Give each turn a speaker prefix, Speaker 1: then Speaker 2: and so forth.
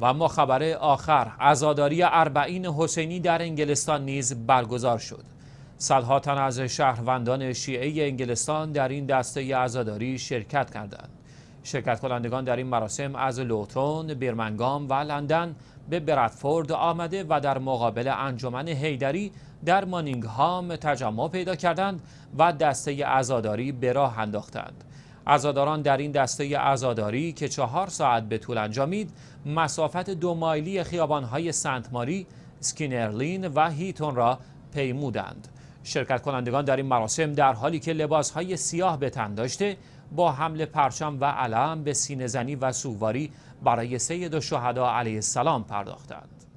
Speaker 1: و اما خبر آخر عزاداری اربعین حسینی در انگلستان نیز برگزار شد صدها تن از شهروندان شیعه انگلستان در این دسته عزاداری شرکت کردند شرکت کنندگان در این مراسم از لوتون، بیرمنگام و لندن به برادفورد آمده و در مقابل انجمن هیدری در مانینگهام تجمع پیدا کردند و دسته عزاداری به راه انداختند عزاداران در این دسته عزاداری که چهار ساعت به طول انجامید مسافت دو مایلی خیابانهای سنت ماری، سکینرلین و هیتون را پیمودند. شرکت کنندگان در این مراسم در حالی که لباسهای سیاه به تن داشته با حمل پرچم و علم به سینزنی و سوگواری برای سید و شهدا علیه السلام پرداختند.